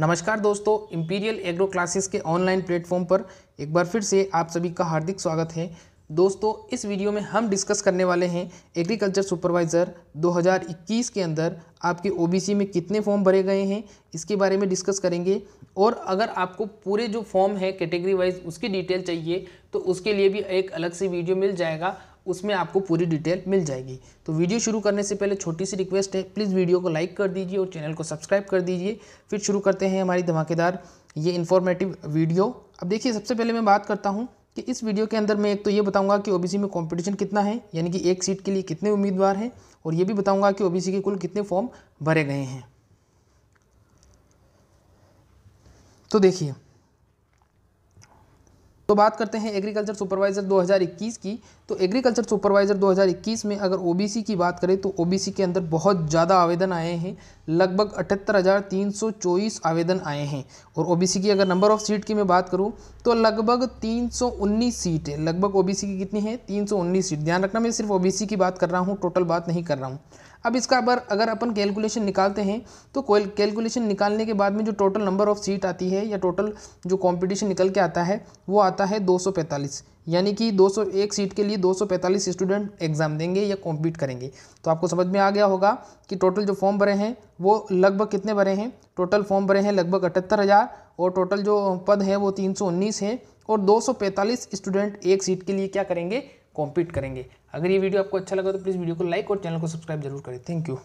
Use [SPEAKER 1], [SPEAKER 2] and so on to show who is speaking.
[SPEAKER 1] नमस्कार दोस्तों imperial agro classes के ऑनलाइन प्लेटफॉर्म पर एक बार फिर से आप सभी का हार्दिक स्वागत है दोस्तों इस वीडियो में हम डिस्कस करने वाले हैं एग्रीकल्चर सुपरवाइज़र 2021 के अंदर आपके ओबीसी में कितने फॉर्म भरे गए हैं इसके बारे में डिस्कस करेंगे और अगर आपको पूरे जो फॉर्म है कैटेगरी वाइज उसकी डिटेल चाहिए तो उसके लिए भी एक अलग से वीडियो मिल जाएगा उसमें आपको पूरी डिटेल मिल जाएगी तो वीडियो शुरू करने से पहले छोटी सी रिक्वेस्ट है प्लीज़ वीडियो को लाइक कर दीजिए और चैनल को सब्सक्राइब कर दीजिए फिर शुरू करते हैं हमारी धमाकेदार ये इन्फॉर्मेटिव वीडियो अब देखिए सबसे पहले मैं बात करता हूँ कि इस वीडियो के अंदर मैं एक तो ये बताऊंगा कि ओबीसी में कंपटीशन कितना है यानी कि एक सीट के लिए कितने उम्मीदवार हैं और ये भी बताऊंगा कि ओबीसी के कुल कितने फॉर्म भरे गए हैं तो देखिए तो बात करते हैं एग्रीकल्चर सुपरवाइजर 2021 की तो एग्रीकल्चर सुपरवाइजर 2021 में अगर ओबीसी की बात करें तो ओबीसी के अंदर बहुत ज़्यादा आवेदन आए हैं लगभग अठहत्तर आवेदन आए हैं और ओबीसी की अगर नंबर ऑफ सीट की मैं बात करूं तो लगभग 319 सीट है लगभग ओबीसी की कितनी है 319 सीट ध्यान रखना मैं सिर्फ ओ की बात कर रहा हूँ टोटल बात नहीं कर रहा हूँ अब इसका अगर अगर अपन कैलकुलेशन निकालते हैं तो कैलकुलेशन निकालने के बाद में जो टोटल नंबर ऑफ सीट आती है या टोटल जो कंपटीशन निकल के आता है वो आता है 245 यानी कि 201 सीट के लिए 245 स्टूडेंट एग्ज़ाम देंगे या कॉम्पीट करेंगे तो आपको समझ में आ गया होगा कि टोटल जो फॉर्म भरे हैं वो लगभग कितने भरे हैं टोटल फॉर्म भरे हैं लगभग अठहत्तर हज़ार और टोटल जो पद हैं वो तीन हैं और दो स्टूडेंट एक सीट के लिए क्या करेंगे कॉम्पीट करेंगे अगर ये वीडियो आपको अच्छा लगा तो प्लीज़ वीडियो को लाइक और चैनल को सब्सक्राइब जरूर करें थैंक यू